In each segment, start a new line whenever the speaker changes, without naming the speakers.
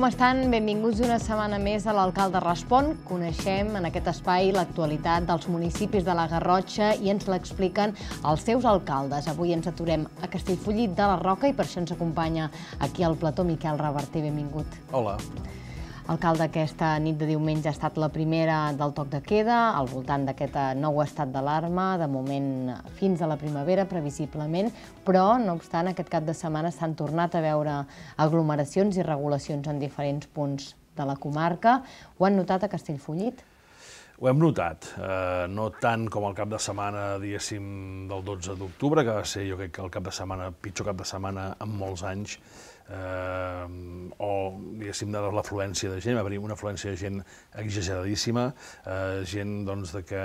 Com estan? Benvinguts una setmana més a l'Alcalde Respon. Coneixem en aquest espai l'actualitat dels municipis de la Garrotxa i ens l'expliquen els seus alcaldes. Avui ens aturem a Castellfollit de la Roca i per això ens acompanya aquí al plató Miquel Reverter. Benvingut.
Hola. Hola.
Alcalde, aquesta nit de diumenge ha estat la primera del toc de queda, al voltant d'aquest nou estat d'alarma, de moment fins a la primavera, previsiblement, però, no obstant, aquest cap de setmana s'han tornat a veure aglomeracions i regulacions en diferents punts de la comarca. Ho han notat a Castellfollit?
Ho hem notat, eh, no tant com el cap de setmana, diguéssim, del 12 d'octubre, que va ser, jo crec, que el cap de setmana, pitjor cap de setmana en molts anys, eh, o, diguéssim, de l'afluència de gent, va haver una afluència de gent exageradíssima, eh, gent doncs, de que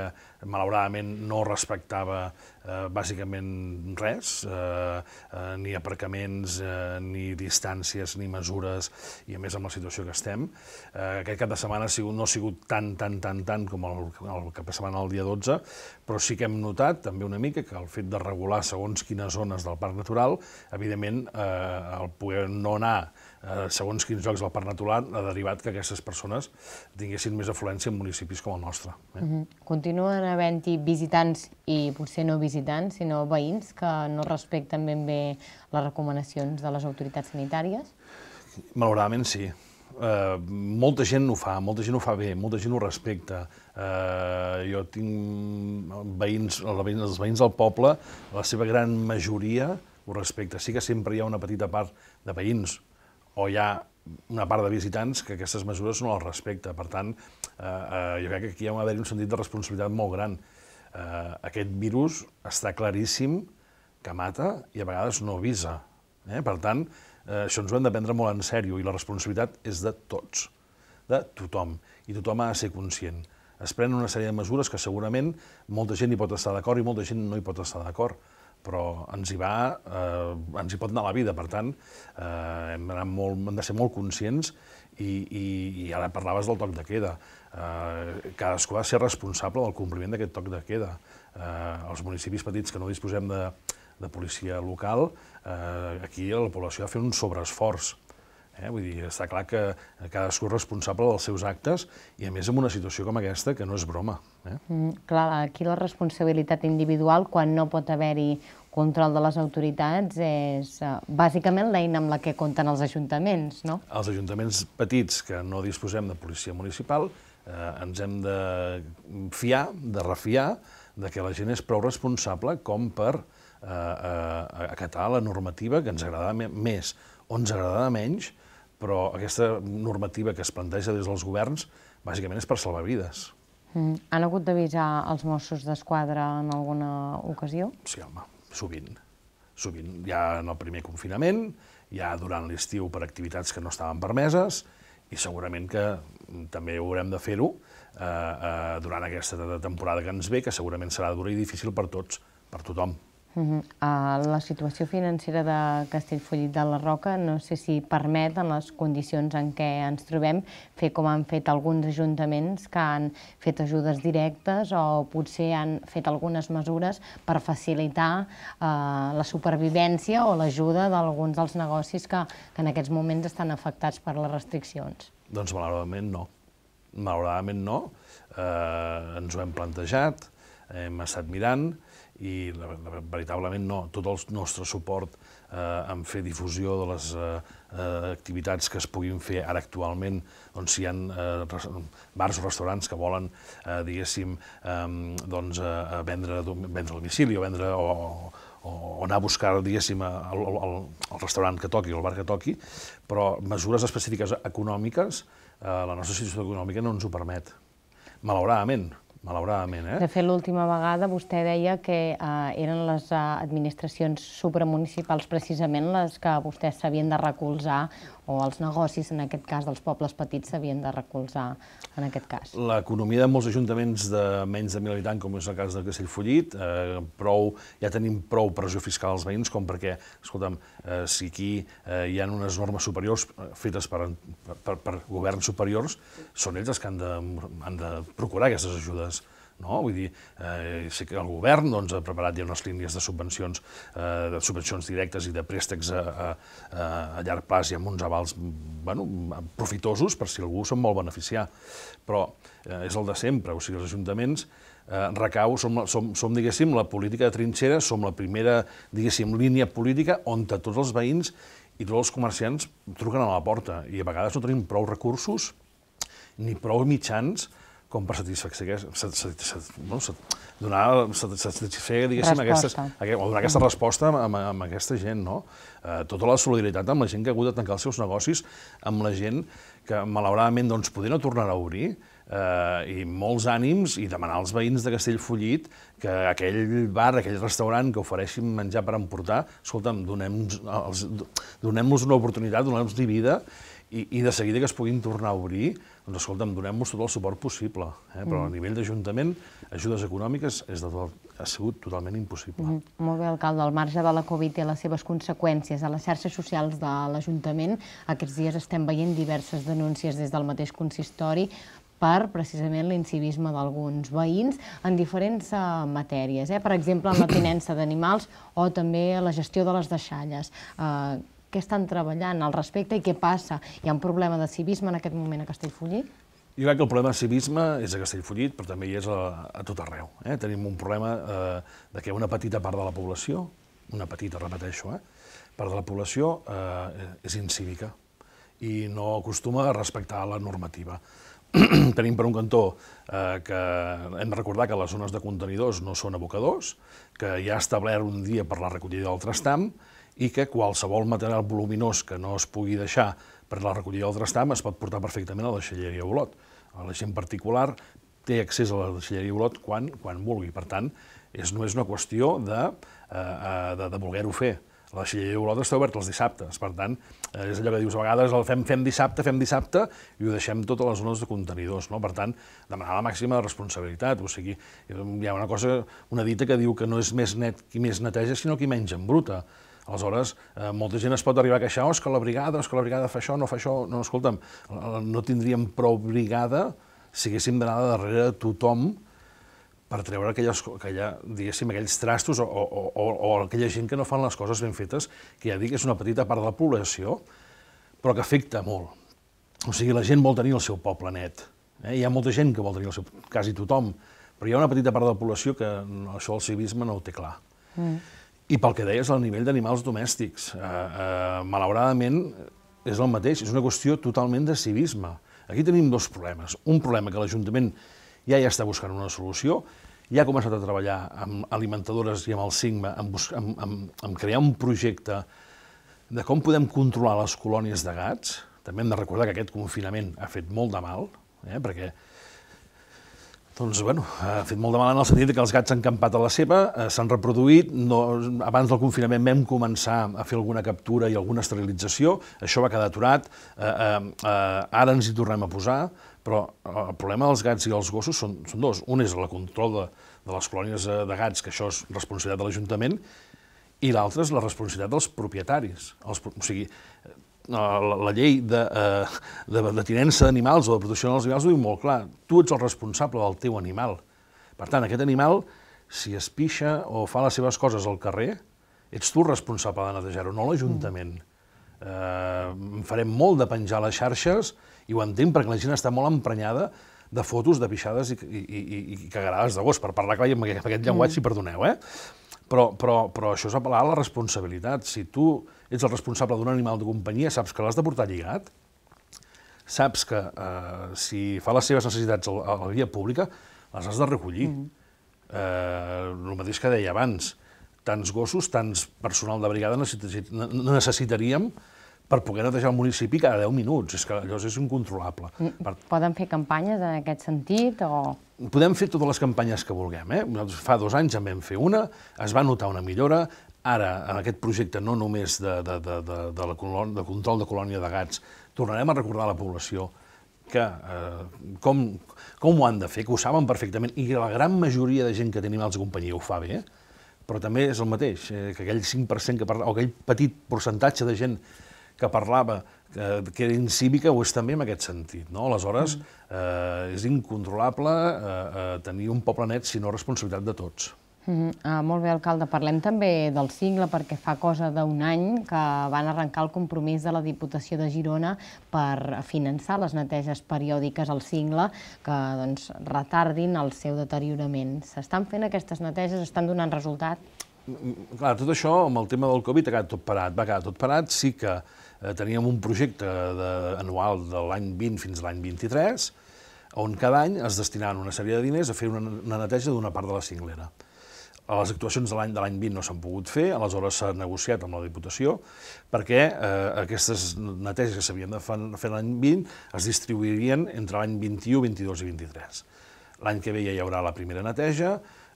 malauradament no respectava eh, bàsicament res, eh, eh, ni aparcaments, eh, ni distàncies, ni mesures, i a més amb la situació que estem. Eh, aquest cap de setmana ha sigut, no ha sigut tan, tan, tan, tan com el, el de setmana del dia 12, però sí que hem notat també una mica que el fet de regular segons quines zones del parc natural, evidentment, eh, el poder no anar eh, segons quins llocs del parc natural ha derivat que aquestes persones tinguessin més afluència en municipis com el nostre. Eh? Mm
-hmm. Continuen havent-hi visitants i potser no visitants, sinó veïns que no respecten ben bé les recomanacions de les autoritats sanitàries?
Malauradament sí. Uh, molta gent ho fa, molta gent ho fa bé, molta gent ho respecta. Uh, jo tinc veïns, els veïns del poble, la seva gran majoria ho respecta. Sí que sempre hi ha una petita part de veïns o hi ha una part de visitants que aquestes mesures no les respecta. Per tant, eh, eh, jo crec que aquí hi ha d'haver un sentit de responsabilitat molt gran. Eh, aquest virus està claríssim que mata i a vegades no avisa. Eh? Per tant, eh, això ens ho hem de prendre molt en sèrio i la responsabilitat és de tots, de tothom, i tothom ha de ser conscient. Es prenen una sèrie de mesures que segurament molta gent hi pot estar d'acord i molta gent no hi pot estar d'acord però ens hi va, eh, ens hi pot anar la vida, per tant, eh, hem, molt, hem de ser molt conscients i, i, i ara parlaves del toc de queda. Eh, cadascú ha de ser responsable del compliment d'aquest toc de queda. Eh, els municipis petits que no disposem de, de policia local, eh, aquí la població ha de fer un sobreesforç Eh? Vull dir, està clar que cadascú és responsable dels seus actes i, a més, en una situació com aquesta, que no és broma.
Eh? Mm, clar, aquí la responsabilitat individual, quan no pot haver-hi control de les autoritats, és eh, bàsicament l'eina amb la que compten els ajuntaments, no?
Els ajuntaments petits que no disposem de policia municipal eh, ens hem de fiar, de refiar, de que la gent és prou responsable com per eh, eh, acatar la normativa que ens agradava més o ens agradava menys, però aquesta normativa que es planteja des dels governs bàsicament és per salvar vides.
Mm. Han hagut d'avisar els Mossos d'Esquadra en alguna ocasió?
Sí, home, sovint. Sovint, ja en el primer confinament, ja durant l'estiu per activitats que no estaven permeses, i segurament que també haurem de fer-ho eh, eh, durant aquesta temporada que ens ve, que segurament serà dura i difícil per tots, per tothom.
Uh ah, -huh. uh, la situació financera de Castellfollit de la Roca no sé si permet, en les condicions en què ens trobem, fer com han fet alguns ajuntaments que han fet ajudes directes o potser han fet algunes mesures per facilitar uh, la supervivència o l'ajuda d'alguns dels negocis que, que en aquests moments estan afectats per les restriccions.
Doncs malauradament no. Malauradament no. Uh, ens ho hem plantejat, hem estat mirant, i la, la, veritablement no, tot el nostre suport eh, en fer difusió de les eh, eh activitats que es puguin fer ara actualment, doncs si hi ha eh, bars o restaurants que volen, eh, diguéssim, doncs, eh, doncs, eh, vendre, vendre a domicili o vendre o, o, o anar a buscar, diguéssim, el, el, el restaurant que toqui o el bar que toqui, però mesures específiques econòmiques, eh, la nostra situació econòmica no ens ho permet, malauradament malauradament. Eh? De fet,
l'última vegada vostè deia que eh, eren les eh, administracions supramunicipals precisament les que vostès s'havien de recolzar, o els negocis, en aquest cas, dels pobles petits s'havien de recolzar en aquest cas?
L'economia de molts ajuntaments de menys de 1.000 habitants, com és el cas de Castellfollit, eh, prou, ja tenim prou pressió fiscal als veïns com perquè, escolta'm, eh, si aquí eh, hi ha unes normes superiors eh, fetes per, per, per governs superiors, són ells els que han de, han de procurar aquestes ajudes. No? Vull dir, eh, sé que el govern doncs, ha preparat ja unes línies de subvencions, eh, de subvencions directes i de préstecs a, a, a llarg pas i amb uns avals bueno, profitosos per si algú se'n vol beneficiar. Però eh, és el de sempre, o sigui, els ajuntaments eh, recau, som, som, som, diguéssim, la política de trinxera, som la primera, diguéssim, línia política on tots els veïns i tots els comerciants truquen a la porta i a vegades no tenim prou recursos ni prou mitjans com per satisfacer, no, donar, sat, satisfer, diguéssim, resposta. aquest, o donar aquesta resposta amb, amb aquesta gent, no? Eh, tota la solidaritat amb la gent que ha hagut de tancar els seus negocis, amb la gent que, malauradament, doncs, poder no tornar a obrir, eh, i molts ànims i demanar als veïns de Castellfollit que aquell bar, aquell restaurant que ofereixin menjar per emportar, escolta'm, donem-los donem una oportunitat, donem-los vida i, i de seguida que es puguin tornar a obrir, doncs escolta'm, donem-los tot el suport possible. Eh? Però mm. a nivell d'Ajuntament, ajudes econòmiques és de tot, ha sigut totalment
impossible. Mm. Molt bé, alcalde, al marge de la Covid i les seves conseqüències a les xarxes socials de l'Ajuntament, aquests dies estem veient diverses denúncies des del mateix consistori per precisament l'incivisme d'alguns veïns en diferents uh, matèries, eh? per exemple en la tinença d'animals o també la gestió de les deixalles. Eh, què estan treballant al respecte i què passa? Hi ha un problema de civisme en aquest moment a Castellfollit?
Jo crec que el problema de civisme és a Castellfollit, però també hi és a, a tot arreu. Eh? Tenim un problema eh, de que una petita part de la població, una petita, repeteixo, eh, part de la població eh, és incívica i no acostuma a respectar la normativa. tenim per un cantó eh, que hem de recordar que les zones de contenidors no són abocadors, que hi ha establert un dia per la recollida del trastam i que qualsevol material voluminós que no es pugui deixar per la recollida del trastam es pot portar perfectament a la deixalleria Olot. La gent particular té accés a la deixalleria Olot quan, quan vulgui. Per tant, és només una qüestió de, eh, eh, de, de voler-ho fer. La Xiller Olot està oberta els dissabtes, per tant, eh, és allò que dius, a vegades el fem, fem dissabte, fem dissabte, i ho deixem totes les zones de contenidors, no? Per tant, demanar la màxima de responsabilitat, o sigui, hi ha una cosa, una dita que diu que no és més net qui més neteja, sinó qui menys embruta. Aleshores, eh, molta gent es pot arribar a queixar, oh, és que la brigada, és que la brigada fa això, no fa això, no, escolta'm, eh, no tindríem prou brigada si haguéssim d'anar darrere de tothom per treure aquelles, aquella, diguéssim, aquells trastos o, o, o, o aquella gent que no fan les coses ben fetes, que ja dic que és una petita part de la població, però que afecta molt. O sigui, la gent vol tenir el seu poble net. Eh? Hi ha molta gent que vol tenir el seu... quasi tothom, però hi ha una petita part de la població que això el civisme no ho té clar. Mm. I pel que deies, el nivell d'animals domèstics, eh, eh, malauradament, és el mateix, és una qüestió totalment de civisme. Aquí tenim dos problemes. Un problema que l'Ajuntament ja hi està buscant una solució, ja ha començat a treballar amb alimentadores i amb el Sigma, amb, amb, amb, amb crear un projecte de com podem controlar les colònies de gats. També hem de recordar que aquest confinament ha fet molt de mal, eh, perquè doncs, bueno, ha fet molt de mal en el sentit que els gats s'han campat a la seva, eh, s'han reproduït, no, abans del confinament vam començar a fer alguna captura i alguna esterilització, això va quedar aturat, eh, eh, eh ara ens hi tornem a posar, però eh, el problema dels gats i els gossos són, són dos. Un és el control de, de les colònies eh, de gats, que això és responsabilitat de l'Ajuntament, i l'altre és la responsabilitat dels propietaris. Els, o sigui, eh, la, la llei de, de, de tinença d'animals o de protecció dels animals ho diu molt clar. Tu ets el responsable del teu animal. Per tant, aquest animal, si es pixa o fa les seves coses al carrer, ets tu responsable de netejar-ho, no l'Ajuntament. Mm. Eh, farem molt de penjar les xarxes i ho entenc perquè la gent està molt emprenyada de fotos de pixades i, i, i, i cagarades de gos, per parlar clar i amb aquest, aquest llenguatge, mm. si perdoneu, eh? Però, però, però això és apel·lar a la responsabilitat. Si tu ets el responsable d'un animal de companyia, saps que l'has de portar lligat, saps que eh, si fa les seves necessitats a, a la via pública, les has de recollir. Mm -hmm. eh, el mateix que deia abans, tants gossos, tants personal de brigada necessitaríem per poder netejar el municipi cada 10 minuts. És que allò és incontrolable. Mm,
poden fer campanyes en aquest sentit o...?
Podem fer totes les campanyes que vulguem. Eh? Nosaltres fa dos anys en vam fer una, es va notar una millora, ara, en aquest projecte no només de, de, de, de, de, la colònia, de control de colònia de gats, tornarem a recordar a la població que eh, com, com ho han de fer, que ho saben perfectament, i la gran majoria de gent que tenim als companyia ho fa bé, eh? però també és el mateix, eh, que aquell 5% que parla, o aquell petit percentatge de gent que parlava que, que era incívica ho és també en aquest sentit. No? Aleshores, mm. eh, és incontrolable eh, eh, tenir un poble net si no responsabilitat de tots.
Mm -hmm. ah, molt bé, alcalde. Parlem també del cingle, perquè fa cosa d'un any que van arrencar el compromís de la Diputació de Girona per finançar les neteges periòdiques al cingle que doncs, retardin el seu deteriorament. S'estan fent aquestes neteges? Estan donant resultat?
Mm, mm, clar, tot això amb el tema del Covid ha quedat tot parat. Va quedar tot parat, sí que Eh, teníem un projecte de, anual de l'any 20 fins a l'any 23, on cada any es destinaven una sèrie de diners a fer una, una neteja d'una part de la cinglera. les actuacions de l'any de l'any 20 no s'han pogut fer, aleshores s'ha negociat amb la Diputació perquè eh, aquestes neteges que s'havien de fer l'any 20 es distribuirien entre l'any 21, 22 i 23. L'any que ve ja hi haurà la primera neteja,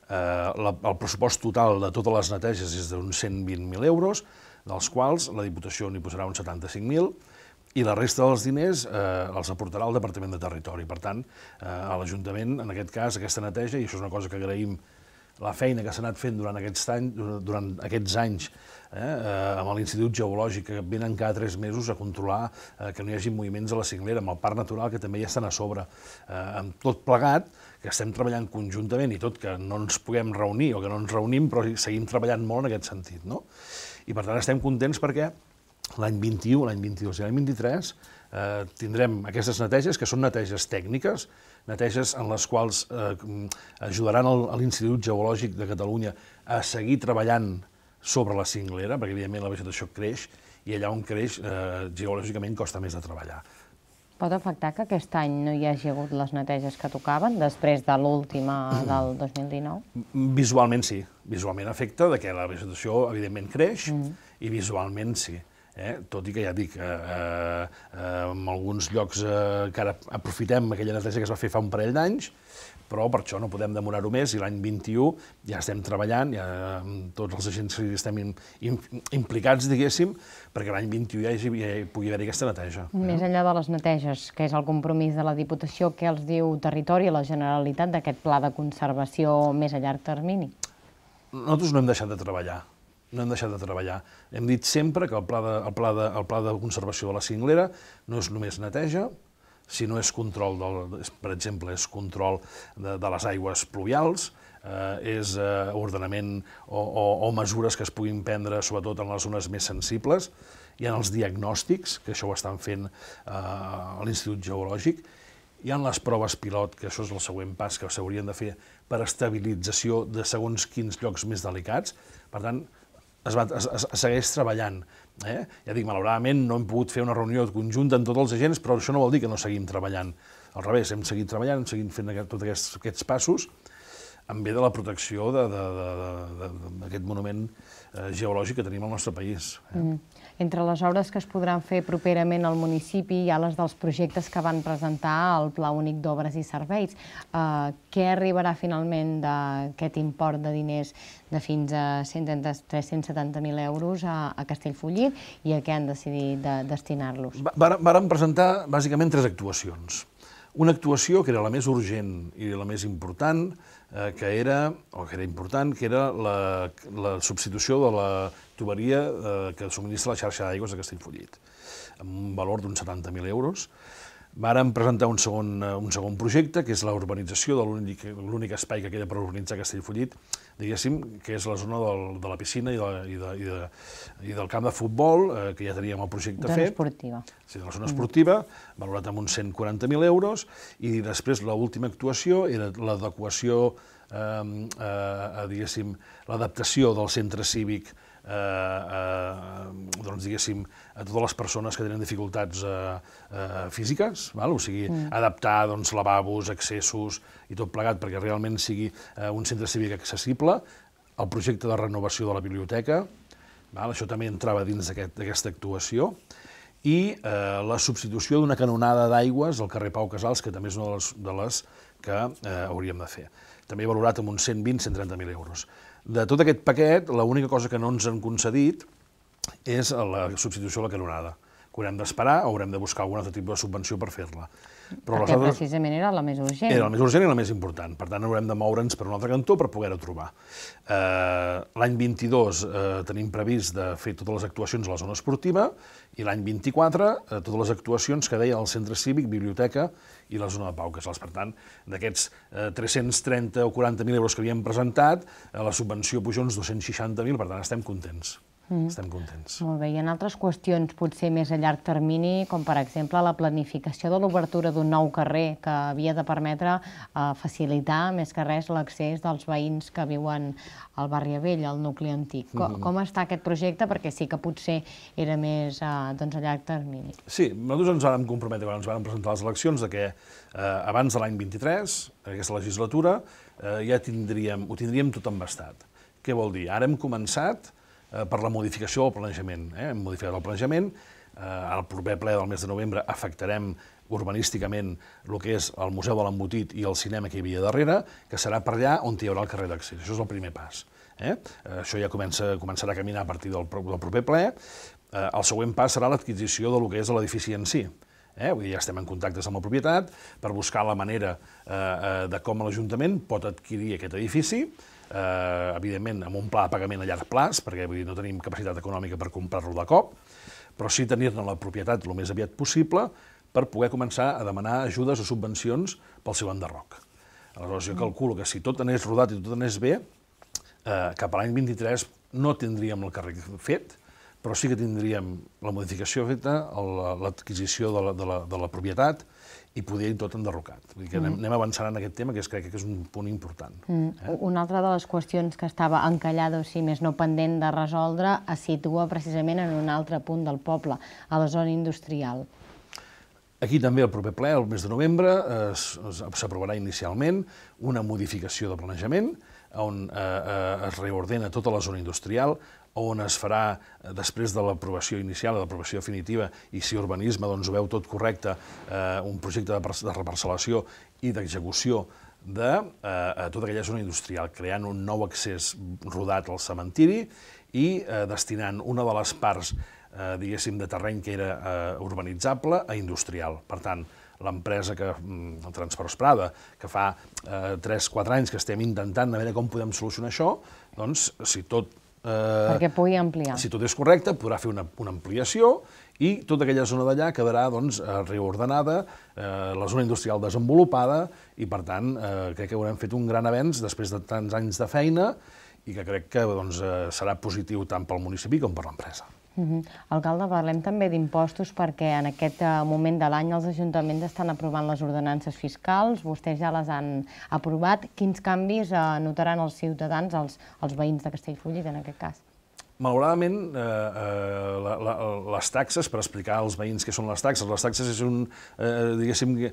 eh, la, el pressupost total de totes les neteges és d'uns 120.000 euros, dels quals la Diputació n'hi posarà uns 75.000, i la resta dels diners eh, els aportarà el Departament de Territori. Per tant, eh, a l'Ajuntament, en aquest cas, aquesta neteja, i això és una cosa que agraïm la feina que s'ha anat fent durant aquests, any, durant aquests anys eh, eh, amb l'Institut Geològic, que venen cada tres mesos a controlar eh, que no hi hagi moviments a la cinglera, amb el Parc Natural, que també ja estan a sobre. Eh, amb tot plegat, que estem treballant conjuntament, i tot que no ens puguem reunir o que no ens reunim, però seguim treballant molt en aquest sentit. No? I per tant estem contents perquè l'any 21, l'any 22 i l'any 23 eh, tindrem aquestes neteges, que són neteges tècniques, neteges en les quals eh, ajudaran l'Institut Geològic de Catalunya a seguir treballant sobre la cinglera, perquè evidentment la vegetació creix i allà on creix eh, geològicament costa més de treballar.
Pot afectar que aquest any no hi hagi hagut les neteges que tocaven després de l'última del 2019?
Visualment sí. Visualment afecta de que la vegetació evidentment creix mm i visualment sí. Eh? Tot i que ja dic, eh, eh, alguns llocs eh, que ara aprofitem aquella neteja que es va fer fa un parell d'anys, però per això no podem demorar-ho més i l'any 21 ja estem treballant, ja eh, tots els agents que estem in, in, implicats, diguéssim, perquè l'any 21 ja, hi, ja hi pugui haver aquesta neteja. Més
enllà de les neteges, que és el compromís de la Diputació, què els diu Territori i la Generalitat d'aquest pla de conservació més a llarg termini?
Nosaltres no hem deixat de treballar no hem deixat de treballar. Hem dit sempre que el pla de, el pla de, el pla de conservació de la cinglera no és només neteja, sinó és control, del, per exemple, és control de, de les aigües pluvials, eh, és eh, ordenament o, o, o mesures que es puguin prendre, sobretot en les zones més sensibles, hi ha els diagnòstics, que això ho estan fent eh, a l'Institut Geològic, hi en les proves pilot, que això és el següent pas que s'haurien de fer per estabilització de segons quins llocs més delicats. Per tant, es, va, es, es, segueix treballant. Eh? Ja dic, malauradament no hem pogut fer una reunió conjunta amb tots els agents, però això no vol dir que no seguim treballant. Al revés, hem seguit treballant, hem seguit fent aquest, tots aquests, aquests passos, en ve de la protecció d'aquest monument eh, geològic que tenim al nostre país.
Eh? Mm. Entre les obres que es podran fer properament al municipi hi ha les dels projectes que van presentar al Pla Únic d'Obres i Serveis. Eh, què arribarà finalment d'aquest import de diners de fins a 370.000 euros a, a Castellfollit i a què han decidit de destinar-los?
Varen presentar bàsicament tres actuacions. Una actuació que era la més urgent i la més important, eh, que era, o que era important, que era la, la substitució de la tuberia eh, que subministra la xarxa d'aigües de Castellfollit, amb un valor d'uns 70.000 euros, Varen presentar un segon, eh, un segon projecte, que és la urbanització de l'únic espai que queda per urbanitzar Castellfollit, diguéssim, que és la zona del, de la piscina i, de, i, de, i, de, i del camp de futbol, eh, que ja teníem el projecte zona fet. esportiva. Sí, de la zona mm. esportiva, valorat amb uns 140.000 euros, i després l'última actuació era l'adequació, eh, eh, diguéssim, l'adaptació del centre cívic eh, eh, eh, doncs diguéssim, a totes les persones que tenen dificultats eh, eh, físiques, val? o sigui, mm. adaptar doncs, lavabos, accessos i tot plegat perquè realment sigui eh, un centre cívic accessible, el projecte de renovació de la biblioteca, val? això també entrava dins d'aquesta aquest, actuació, i eh, la substitució d'una canonada d'aigües al carrer Pau Casals, que també és una de les, de les que eh, hauríem de fer. També valorat amb uns 120-130.000 euros. De tot aquest paquet, l'única cosa que no ens han concedit és la substitució de la canonada, que haurem d'esperar o haurem de buscar algun altre tipus de subvenció per fer-la. Però Perquè altres...
precisament era la més urgent. Era la
més urgent i la més important. Per tant, haurem de moure'ns per un altre cantó per poder-ho trobar. Eh, l'any 22 eh, tenim previst de fer totes les actuacions a la zona esportiva i l'any 24 eh, totes les actuacions que deia al centre cívic, biblioteca i la zona de Pau, que és Per tant, d'aquests eh, 330 o 40.000 euros que havíem presentat, eh, la subvenció puja uns 260.000, per tant, estem contents.
Mm. Estem contents. Molt bé. I en altres qüestions potser més a llarg termini, com per exemple la planificació de l'obertura d'un nou carrer que havia de permetre eh, facilitar més que res l'accés dels veïns que viuen al barri Avell, al nucli antic. Com, mm -hmm. com està aquest projecte? Perquè sí que potser era més eh, doncs a llarg termini.
Sí, nosaltres ens vam comprometre quan ens vam presentar les eleccions de que eh, abans de l'any 23, en aquesta legislatura, eh, ja tindríem, ho tindríem tot embastat. Què vol dir? Ara hem començat Eh, per la modificació del planejament. Eh? Hem modificat el planejament, eh, al proper ple del mes de novembre afectarem urbanísticament el que és el Museu de l'Embotit i el cinema que hi havia darrere, que serà per allà on hi haurà el carrer d'accés. Això és el primer pas. Eh? Això ja comença, començarà a caminar a partir del, del proper ple. Eh, el següent pas serà l'adquisició del que és l'edifici en si. Eh? Vull dir, ja estem en contactes amb la propietat per buscar la manera eh, eh de com l'Ajuntament pot adquirir aquest edifici eh, evidentment amb un pla de pagament a llarg plaç, perquè vull dir, no tenim capacitat econòmica per comprar-lo de cop, però sí tenir-ne la propietat el més aviat possible per poder començar a demanar ajudes o subvencions pel seu enderroc. Aleshores, jo calculo que si tot anés rodat i tot anés bé, eh, cap a l'any 23 no tindríem el carrer fet, però sí que tindríem la modificació feta, l'adquisició de, la, de, la, de la propietat, i podria tot enderrocat. Vull dir que anem, mm. anem avançant en aquest tema, que és, crec que és un punt important.
Mm. Eh? Una altra de les qüestions que estava encallada, o si més no pendent de resoldre, es situa precisament en un altre punt del poble, a la zona industrial.
Aquí també el proper ple, el mes de novembre, s'aprovarà inicialment una modificació de planejament on eh, eh, es reordena tota la zona industrial on es farà eh, després de l'aprovació inicial, de l'aprovació definitiva, i si urbanisme doncs, ho veu tot correcte, eh, un projecte de, de reparcel·lació i d'execució de eh, tota aquella zona industrial, creant un nou accés rodat al cementiri i eh, destinant una de les parts eh, diguéssim, de terreny que era eh, urbanitzable a industrial. Per tant, l'empresa que, mm, el Transports Prada, que fa eh, 3-4 anys que estem intentant a veure com podem solucionar això, doncs, si tot Eh, Perquè
pugui ampliar. Si
tot és correcte, podrà fer una, una ampliació i tota aquella zona d'allà quedarà doncs, eh, reordenada, eh, la zona industrial desenvolupada i, per tant, eh, crec que haurem fet un gran avenç després de tants anys de feina i que crec que doncs, eh, serà positiu tant pel municipi com per l'empresa.
Uh -huh. Alcalde, parlem també d'impostos perquè en aquest eh, moment de l'any els ajuntaments estan aprovant les ordenances fiscals, vostès ja les han aprovat. Quins canvis eh, notaran els ciutadans, els, els veïns de Castellfollit en aquest cas?
Malauradament, eh, eh, la, la, les taxes, per explicar als veïns què són les taxes, les taxes és un, eh, eh diguéssim, eh,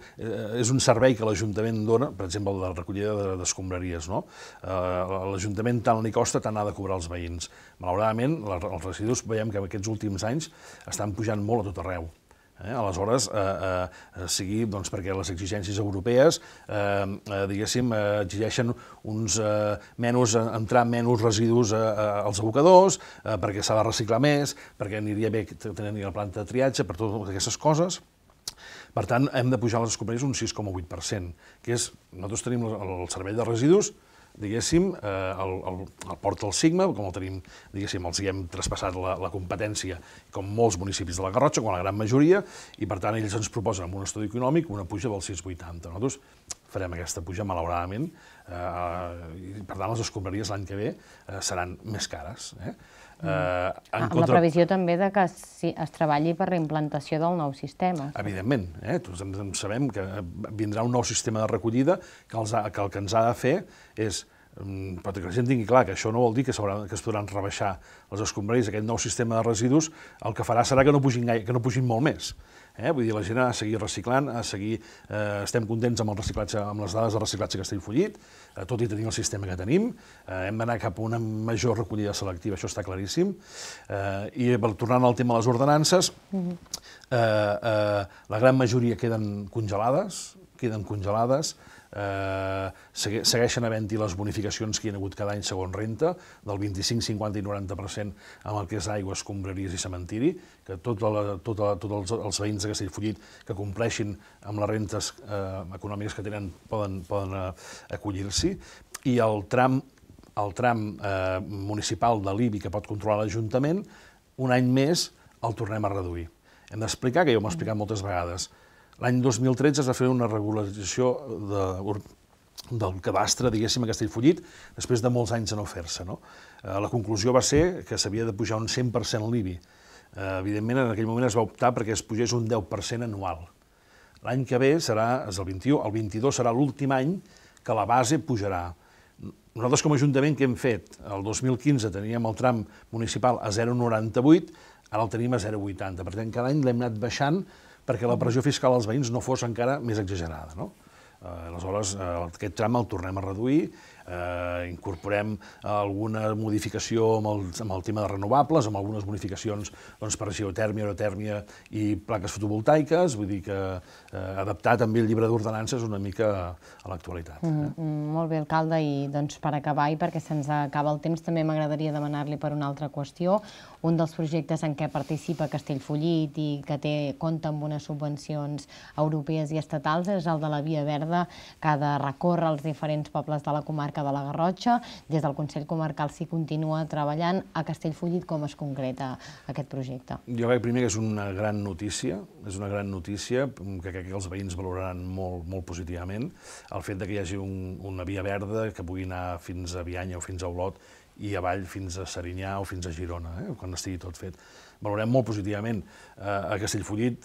és un servei que l'Ajuntament dona, per exemple, el de la recollida d'escombraries, no? Eh, L'Ajuntament tant li costa, tant ha de cobrar els veïns. Malauradament, la, els residus veiem que aquests últims anys estan pujant molt a tot arreu. Eh, aleshores, eh, eh, sigui doncs, perquè les exigències europees eh, eh, diguéssim, eh, exigeixen uns eh, menys, eh, entrar menys residus eh, eh, als abocadors, eh, perquè s'ha de reciclar més, perquè aniria bé tenir la planta de triatge, per totes aquestes coses. Per tant, hem de pujar les escombraries un 6,8%, que és, nosaltres tenim el servei de residus, diguéssim, eh, el, el, el porta el Sigma, com el tenim, diguéssim, els hi hem traspassat la, la competència, com molts municipis de la Garrotxa, com la gran majoria, i per tant ells ens proposen amb un estudi econòmic una puja del 6,80. Nosaltres farem aquesta puja, malauradament, eh, i per tant les escombraries l'any que ve eh, seran més cares. Eh? Mm. Eh, en ah, amb contra... la previsió
també de que si es treballi per la implantació del nou sistema.
Evidentment, eh? tots en, en sabem que vindrà un nou sistema de recollida que, els ha, que el que ens ha de fer és mm, però que la gent tingui clar que això no vol dir que, que es podran rebaixar els escombraris, aquest nou sistema de residus, el que farà serà que no pugin, gaire, que no pugin molt més. Eh? Vull dir, la gent ha de seguir reciclant, ha de seguir, eh, estem contents amb, el reciclatge, amb les dades de reciclatge que estem fullit, eh, tot i tenir el sistema que tenim, eh, hem d'anar cap a una major recollida selectiva, això està claríssim. Eh, I tornant al tema de les ordenances, mm-hmm. eh, eh, la gran majoria queden congelades, queden congelades, Eh, segueixen havent-hi les bonificacions que hi ha hagut cada any segons renta, del 25, 50 i 90% amb el que és aigua, escombraries i cementiri, que tots tot, tot els, els veïns de Castellfollit que compleixin amb les rentes eh, econòmiques que tenen poden, poden eh, acollir-s'hi, i el tram, el tram eh, municipal de l'IBI que pot controlar l'Ajuntament, un any més el tornem a reduir. Hem d'explicar, que jo m'ho he explicat moltes vegades, L'any 2013 es va fer una regularització de, del cadastre, diguéssim, a Castellfollit, després de molts anys de no fer-se. No? Eh, la conclusió va ser que s'havia de pujar un 100% l'IBI. Eh, evidentment, en aquell moment es va optar perquè es pugés un 10% anual. L'any que ve serà, és el 21, el 22 serà l'últim any que la base pujarà. Nosaltres com a Ajuntament què hem fet? El 2015 teníem el tram municipal a 0,98, ara el tenim a 0,80. Per tant, cada any l'hem anat baixant perquè la pressió fiscal als veïns no fos encara més exagerada. No? Eh, aleshores, eh, aquest tram el tornem a reduir eh, incorporem alguna modificació amb el, amb el tema de renovables, amb algunes bonificacions doncs, per geotèrmia, aerotèrmia i plaques fotovoltaiques, vull dir que eh, adaptar també el llibre d'ordenances una mica a l'actualitat.
Eh? Mm, mm, molt bé, alcalde, i doncs per acabar i perquè se'ns acaba el temps també m'agradaria demanar-li per una altra qüestió, un dels projectes en què participa Castellfollit i que té compte amb unes subvencions europees i estatals és el de la Via Verda, que ha de recórrer els diferents pobles de la comarca comarca de la Garrotxa. Des del Consell Comarcal s'hi continua treballant. A Castellfollit com es concreta aquest projecte?
Jo crec primer que és una gran notícia, és una gran notícia que crec que els veïns valoraran molt, molt positivament. El fet que hi hagi un, una via verda que pugui anar fins a Bianya o fins a Olot i avall fins a Serinyà o fins a Girona, eh, quan estigui tot fet. Valorem molt positivament eh, a Castellfollit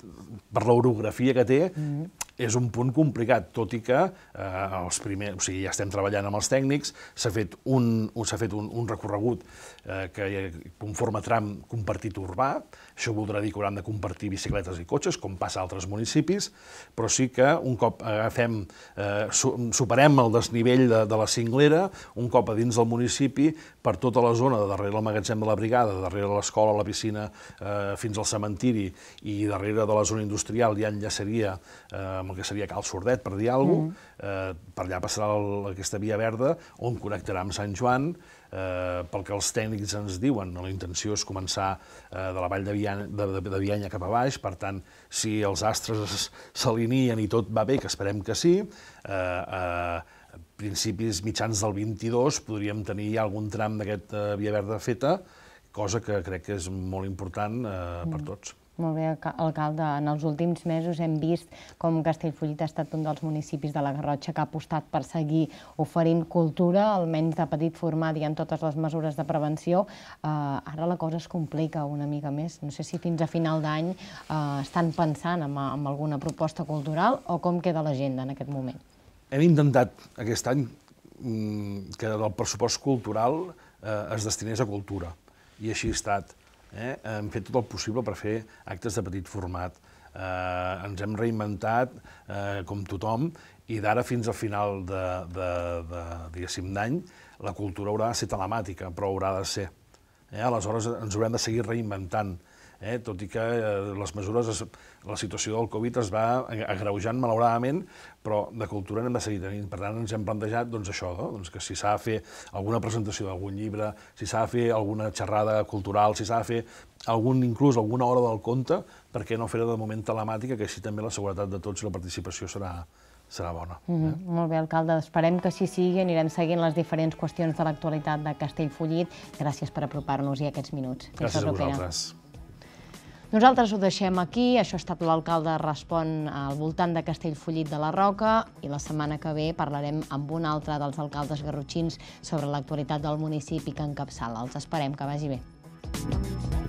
per l'orografia que té, mm -hmm és un punt complicat, tot i que eh, els primers, o sigui, ja estem treballant amb els tècnics, s'ha fet, un, fet un, un recorregut eh, que conforma tram compartit urbà, això voldrà dir que hauran de compartir bicicletes i cotxes, com passa a altres municipis, però sí que un cop agafem, eh, superem el desnivell de, de la cinglera, un cop a dins del municipi, per tota la zona, de darrere el magatzem de la brigada, darrere l'escola, la piscina, eh, fins al cementiri i darrere de la zona industrial ja enllaçaria eh, amb el que seria Cal Sordet, per dir alguna cosa, mm. eh, per allà passarà el, aquesta via verda, on connectarà amb Sant Joan, eh, pel que els tècnics ens diuen, la intenció és començar eh, de la vall de Vianya, de, de, de Vianya cap a baix, per tant, si els astres s'alineen i tot va bé, que esperem que sí, eh, eh, principis mitjans del 22 podríem tenir ja algun tram d'aquesta Via Verda feta, cosa que crec que és molt important eh, per mm. tots
molt bé, alcalde. En els últims mesos hem vist com Castellfollit ha estat un dels municipis de la Garrotxa que ha apostat per seguir oferint cultura, almenys de petit format i en totes les mesures de prevenció. Eh, ara la cosa es complica una mica més. No sé si fins a final d'any eh, estan pensant en, en alguna proposta cultural o com queda l'agenda en aquest moment.
Hem intentat aquest any mm, que del pressupost cultural eh, es destinés a cultura, i així ha estat eh, hem fet tot el possible per fer actes de petit format. Eh, ens hem reinventat eh, com tothom i d'ara fins al final de, de, de d'any la cultura haurà de ser telemàtica, però haurà de ser. Eh? Aleshores ens haurem de seguir reinventant eh? tot i que eh, les mesures, la situació del Covid es va agreujant malauradament, però de cultura n'hem de seguir tenint. Per tant, ens hem plantejat doncs, això, no? doncs que si s'ha de fer alguna presentació d'algun llibre, si s'ha de fer alguna xerrada cultural, si s'ha de fer algun, inclús alguna hora del conte, per què no fer-ho de moment telemàtica, que així també la seguretat de tots i la participació serà, serà bona.
Mm -hmm. eh? Mm-hmm. Molt bé, alcalde. Esperem que així sigui. Anirem seguint les diferents qüestions de l'actualitat de Castellfollit. Gràcies per apropar-nos-hi aquests minuts. Gràcies a vosaltres. Nosaltres ho deixem aquí. Això ha estat l'alcalde Respon al voltant de Castellfollit de la Roca i la setmana que ve parlarem amb un altre dels alcaldes garrotxins sobre l'actualitat del municipi que encapçala. Els esperem que vagi bé. Thank you.